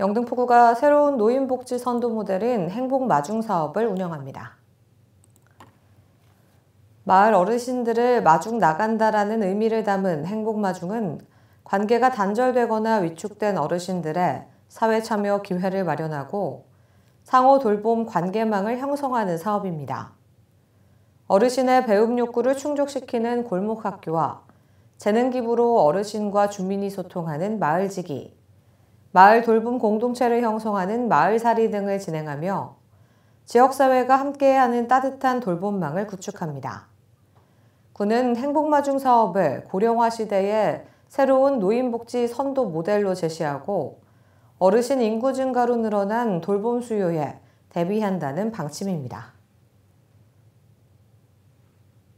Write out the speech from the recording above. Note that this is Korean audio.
영등포구가 새로운 노인복지 선도 모델인 행복마중 사업을 운영합니다. 마을 어르신들을 마중 나간다라는 의미를 담은 행복마중은 관계가 단절되거나 위축된 어르신들의 사회 참여 기회를 마련하고 상호 돌봄 관계망을 형성하는 사업입니다. 어르신의 배움 욕구를 충족시키는 골목학교와 재능기부로 어르신과 주민이 소통하는 마을지기, 마을 돌봄 공동체를 형성하는 마을살이 등을 진행하며 지역사회가 함께하는 따뜻한 돌봄망을 구축합니다. 군은 행복마중 사업을 고령화 시대에 새로운 노인복지 선도 모델로 제시하고 어르신 인구 증가로 늘어난 돌봄 수요에 대비한다는 방침입니다.